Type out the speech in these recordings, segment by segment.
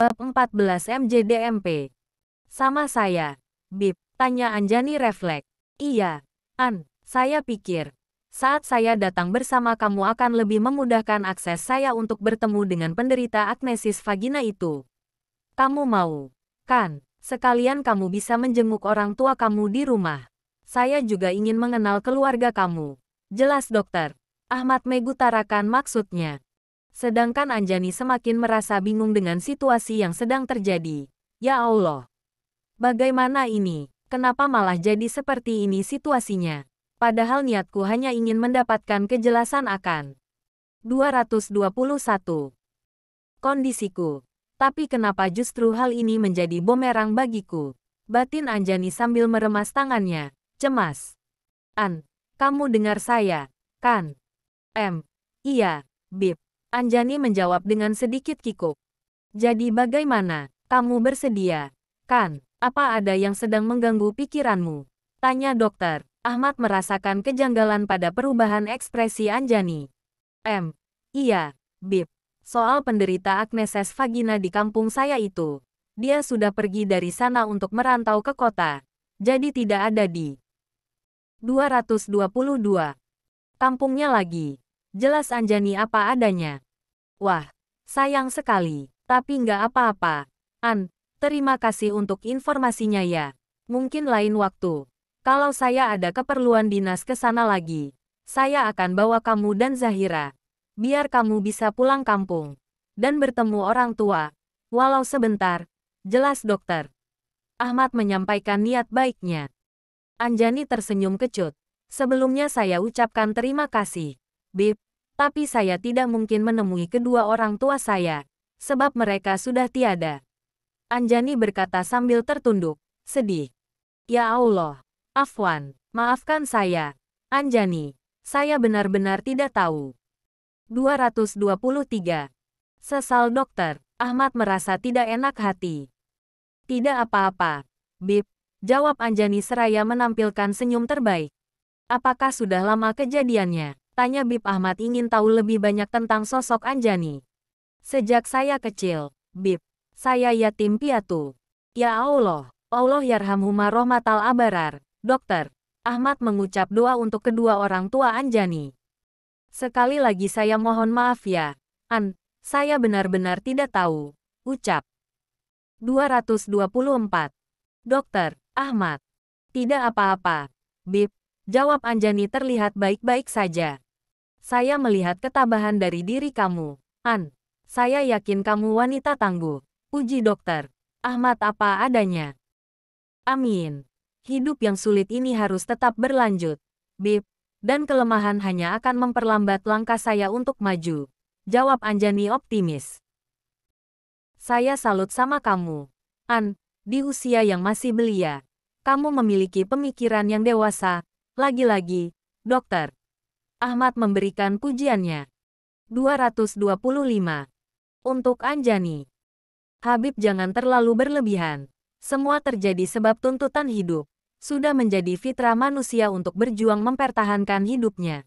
Bab 14 MJDMP. Sama saya. Bib, tanya Anjani reflek. Iya, An, saya pikir. Saat saya datang bersama kamu akan lebih memudahkan akses saya untuk bertemu dengan penderita agnesis vagina itu. Kamu mau, kan? Sekalian kamu bisa menjenguk orang tua kamu di rumah. Saya juga ingin mengenal keluarga kamu. Jelas dokter. Ahmad Megutarakan maksudnya. Sedangkan Anjani semakin merasa bingung dengan situasi yang sedang terjadi. Ya Allah, bagaimana ini? Kenapa malah jadi seperti ini situasinya? Padahal niatku hanya ingin mendapatkan kejelasan akan 221 kondisiku. Tapi kenapa justru hal ini menjadi bumerang bagiku? Batin Anjani sambil meremas tangannya, cemas. An, kamu dengar saya, kan? M, iya, Bib. Anjani menjawab dengan sedikit kikuk. Jadi bagaimana? Kamu bersedia? Kan, apa ada yang sedang mengganggu pikiranmu? Tanya dokter. Ahmad merasakan kejanggalan pada perubahan ekspresi Anjani. M. Iya, Bib. Soal penderita agneses vagina di kampung saya itu. Dia sudah pergi dari sana untuk merantau ke kota. Jadi tidak ada di 222. Kampungnya lagi. Jelas Anjani apa adanya. Wah, sayang sekali. Tapi nggak apa-apa. An, terima kasih untuk informasinya ya. Mungkin lain waktu. Kalau saya ada keperluan dinas ke sana lagi, saya akan bawa kamu dan Zahira. Biar kamu bisa pulang kampung. Dan bertemu orang tua. Walau sebentar. Jelas dokter. Ahmad menyampaikan niat baiknya. Anjani tersenyum kecut. Sebelumnya saya ucapkan terima kasih. Bib, tapi saya tidak mungkin menemui kedua orang tua saya, sebab mereka sudah tiada. Anjani berkata sambil tertunduk, sedih. Ya Allah, Afwan, maafkan saya. Anjani, saya benar-benar tidak tahu. 223. Sesal dokter, Ahmad merasa tidak enak hati. Tidak apa-apa, Bib, jawab Anjani seraya menampilkan senyum terbaik. Apakah sudah lama kejadiannya? Tanya Bib Ahmad ingin tahu lebih banyak tentang sosok Anjani. Sejak saya kecil, Bib, saya yatim piatu. Ya Allah, Allah humaroh rohmatal abarar, dokter. Ahmad mengucap doa untuk kedua orang tua Anjani. Sekali lagi saya mohon maaf ya, An, saya benar-benar tidak tahu, ucap. 224. Dokter, Ahmad. Tidak apa-apa, Bib, jawab Anjani terlihat baik-baik saja. Saya melihat ketabahan dari diri kamu. An, saya yakin kamu wanita tangguh. Uji dokter. Ahmad apa adanya. Amin. Hidup yang sulit ini harus tetap berlanjut. Bib, dan kelemahan hanya akan memperlambat langkah saya untuk maju. Jawab Anjani optimis. Saya salut sama kamu. An, di usia yang masih belia, kamu memiliki pemikiran yang dewasa. Lagi-lagi, dokter, Ahmad memberikan pujiannya. 225. Untuk Anjani. Habib jangan terlalu berlebihan. Semua terjadi sebab tuntutan hidup. Sudah menjadi fitrah manusia untuk berjuang mempertahankan hidupnya.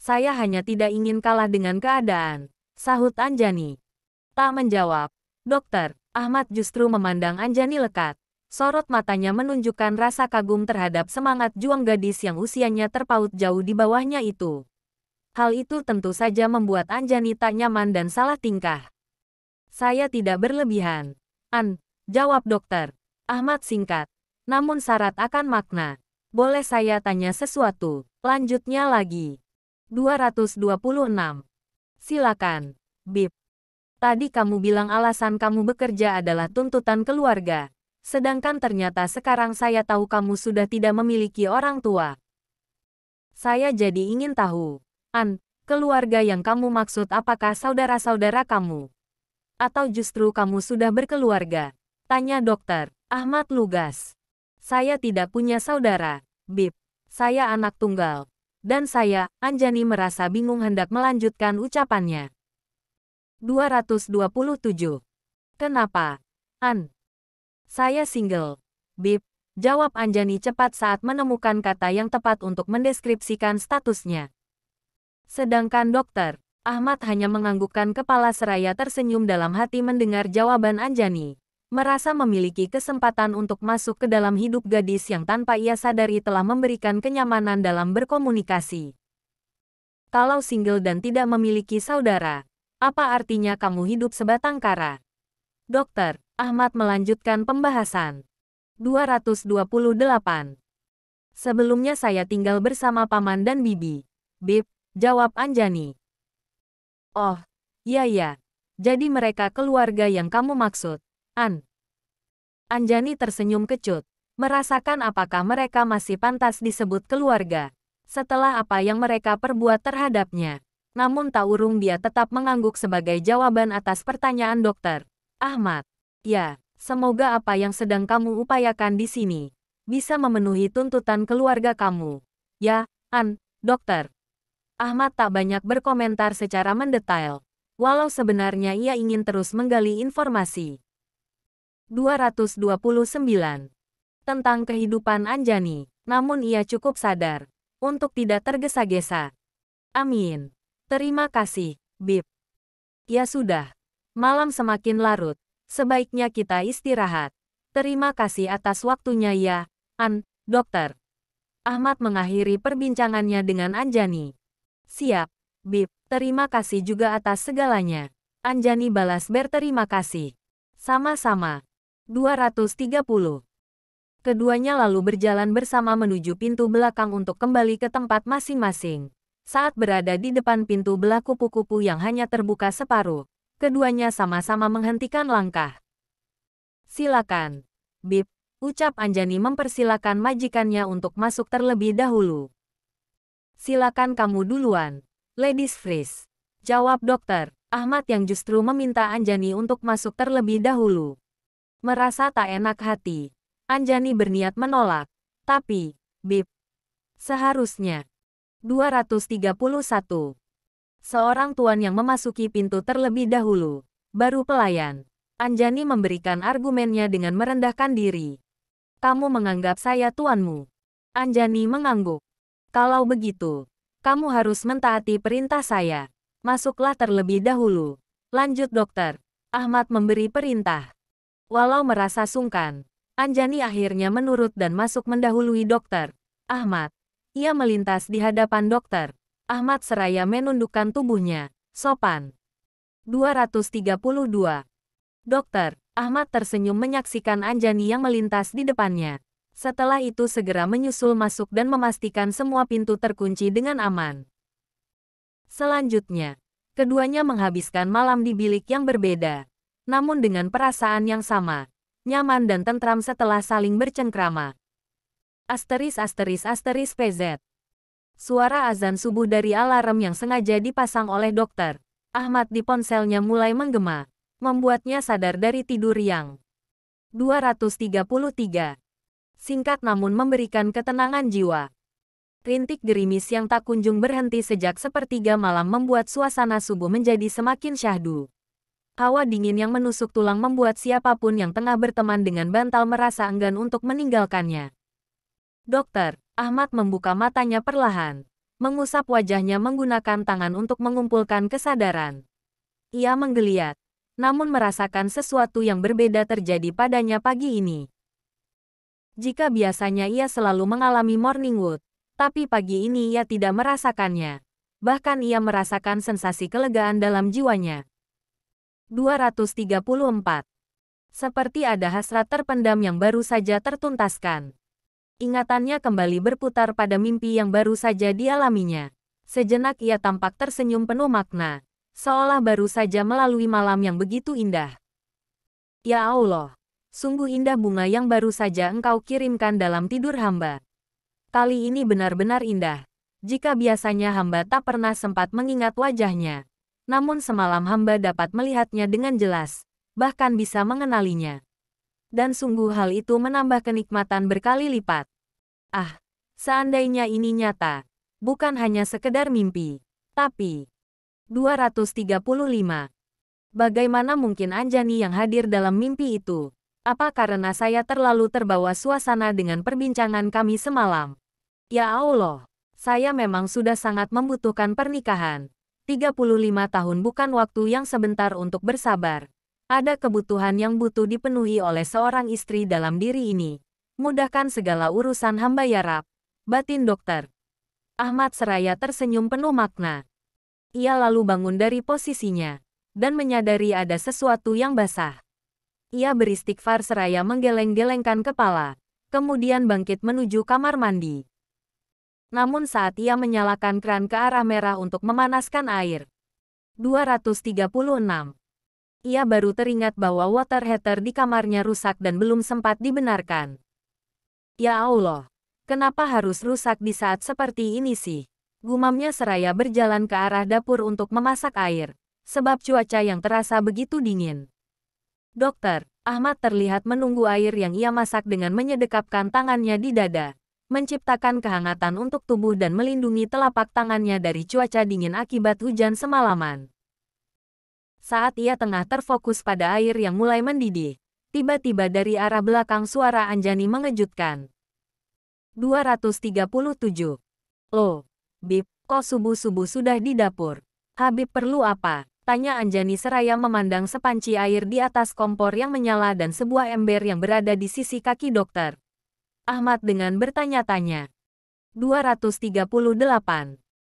Saya hanya tidak ingin kalah dengan keadaan. Sahut Anjani. Tak menjawab. Dokter, Ahmad justru memandang Anjani lekat sorot matanya menunjukkan rasa kagum terhadap semangat juang gadis yang usianya terpaut jauh di bawahnya itu. Hal itu tentu saja membuat Anjani tak nyaman dan salah tingkah. Saya tidak berlebihan. An, jawab dokter. Ahmad singkat. Namun syarat akan makna. Boleh saya tanya sesuatu? Lanjutnya lagi. 226. Silakan. Bip. Tadi kamu bilang alasan kamu bekerja adalah tuntutan keluarga sedangkan ternyata sekarang saya tahu kamu sudah tidak memiliki orang tua. Saya jadi ingin tahu, An, keluarga yang kamu maksud apakah saudara-saudara kamu? Atau justru kamu sudah berkeluarga? Tanya dokter, Ahmad Lugas. Saya tidak punya saudara, Bib. Saya anak tunggal. Dan saya, Anjani merasa bingung hendak melanjutkan ucapannya. 227. Kenapa? An, saya single. Bip. Jawab Anjani cepat saat menemukan kata yang tepat untuk mendeskripsikan statusnya. Sedangkan dokter, Ahmad hanya menganggukkan kepala seraya tersenyum dalam hati mendengar jawaban Anjani. Merasa memiliki kesempatan untuk masuk ke dalam hidup gadis yang tanpa ia sadari telah memberikan kenyamanan dalam berkomunikasi. Kalau single dan tidak memiliki saudara, apa artinya kamu hidup sebatang kara? Dokter, Ahmad melanjutkan pembahasan. 228. Sebelumnya saya tinggal bersama paman dan bibi. Bib, jawab Anjani. Oh, iya ya. Jadi mereka keluarga yang kamu maksud, An. Anjani tersenyum kecut, merasakan apakah mereka masih pantas disebut keluarga setelah apa yang mereka perbuat terhadapnya. Namun tak dia tetap mengangguk sebagai jawaban atas pertanyaan dokter. Ahmad. Ya, semoga apa yang sedang kamu upayakan di sini bisa memenuhi tuntutan keluarga kamu. Ya, An, dokter. Ahmad tak banyak berkomentar secara mendetail, walau sebenarnya ia ingin terus menggali informasi. 229. Tentang kehidupan Anjani, namun ia cukup sadar untuk tidak tergesa-gesa. Amin. Terima kasih, Bib. Ya sudah. Malam semakin larut, Sebaiknya kita istirahat. Terima kasih atas waktunya ya, An, dokter. Ahmad mengakhiri perbincangannya dengan Anjani. Siap, Bib. Terima kasih juga atas segalanya. Anjani balas berterima kasih. Sama-sama. 230. Keduanya lalu berjalan bersama menuju pintu belakang untuk kembali ke tempat masing-masing. Saat berada di depan pintu belakang kupu-kupu yang hanya terbuka separuh, Keduanya sama-sama menghentikan langkah. Silakan. Bip, ucap Anjani mempersilakan majikannya untuk masuk terlebih dahulu. Silakan kamu duluan, Ladies Freeze. Jawab dokter, Ahmad yang justru meminta Anjani untuk masuk terlebih dahulu. Merasa tak enak hati, Anjani berniat menolak. Tapi, Bip, seharusnya. 231. Seorang tuan yang memasuki pintu terlebih dahulu. Baru pelayan. Anjani memberikan argumennya dengan merendahkan diri. Kamu menganggap saya tuanmu. Anjani mengangguk. Kalau begitu, kamu harus mentaati perintah saya. Masuklah terlebih dahulu. Lanjut dokter. Ahmad memberi perintah. Walau merasa sungkan, Anjani akhirnya menurut dan masuk mendahului dokter. Ahmad. Ia melintas di hadapan dokter. Ahmad seraya menundukkan tubuhnya. Sopan. 232. Dokter, Ahmad tersenyum menyaksikan Anjani yang melintas di depannya. Setelah itu segera menyusul masuk dan memastikan semua pintu terkunci dengan aman. Selanjutnya, keduanya menghabiskan malam di bilik yang berbeda. Namun dengan perasaan yang sama, nyaman dan tentram setelah saling bercengkrama. Asteris asteris asteris PZ Suara azan subuh dari alarm yang sengaja dipasang oleh dokter Ahmad di ponselnya mulai menggema, membuatnya sadar dari tidur yang 233. Singkat namun memberikan ketenangan jiwa. Rintik gerimis yang tak kunjung berhenti sejak sepertiga malam membuat suasana subuh menjadi semakin syahdu. Hawa dingin yang menusuk tulang membuat siapapun yang tengah berteman dengan bantal merasa enggan untuk meninggalkannya. Dokter, Ahmad membuka matanya perlahan, mengusap wajahnya menggunakan tangan untuk mengumpulkan kesadaran. Ia menggeliat, namun merasakan sesuatu yang berbeda terjadi padanya pagi ini. Jika biasanya ia selalu mengalami morning wood, tapi pagi ini ia tidak merasakannya. Bahkan ia merasakan sensasi kelegaan dalam jiwanya. 234. Seperti ada hasrat terpendam yang baru saja tertuntaskan. Ingatannya kembali berputar pada mimpi yang baru saja dialaminya. Sejenak ia tampak tersenyum penuh makna, seolah baru saja melalui malam yang begitu indah. Ya Allah, sungguh indah bunga yang baru saja engkau kirimkan dalam tidur hamba. Kali ini benar-benar indah. Jika biasanya hamba tak pernah sempat mengingat wajahnya, namun semalam hamba dapat melihatnya dengan jelas, bahkan bisa mengenalinya dan sungguh hal itu menambah kenikmatan berkali lipat. Ah, seandainya ini nyata, bukan hanya sekedar mimpi, tapi 235. Bagaimana mungkin Anjani yang hadir dalam mimpi itu? Apa karena saya terlalu terbawa suasana dengan perbincangan kami semalam? Ya Allah, saya memang sudah sangat membutuhkan pernikahan. 35 tahun bukan waktu yang sebentar untuk bersabar. Ada kebutuhan yang butuh dipenuhi oleh seorang istri dalam diri ini. Mudahkan segala urusan hamba ya Rab. Batin dokter. Ahmad Seraya tersenyum penuh makna. Ia lalu bangun dari posisinya dan menyadari ada sesuatu yang basah. Ia beristighfar seraya menggeleng-gelengkan kepala, kemudian bangkit menuju kamar mandi. Namun saat ia menyalakan keran ke arah merah untuk memanaskan air, 236 ia baru teringat bahwa water heater di kamarnya rusak dan belum sempat dibenarkan. Ya Allah, kenapa harus rusak di saat seperti ini sih? Gumamnya seraya berjalan ke arah dapur untuk memasak air, sebab cuaca yang terasa begitu dingin. Dokter, Ahmad terlihat menunggu air yang ia masak dengan menyedekapkan tangannya di dada, menciptakan kehangatan untuk tubuh dan melindungi telapak tangannya dari cuaca dingin akibat hujan semalaman. Saat ia tengah terfokus pada air yang mulai mendidih, tiba-tiba dari arah belakang suara Anjani mengejutkan. 237. Lo, Bib, kok subuh-subuh sudah di dapur? Habib perlu apa? Tanya Anjani seraya memandang sepanci air di atas kompor yang menyala dan sebuah ember yang berada di sisi kaki dokter. Ahmad dengan bertanya-tanya. 238.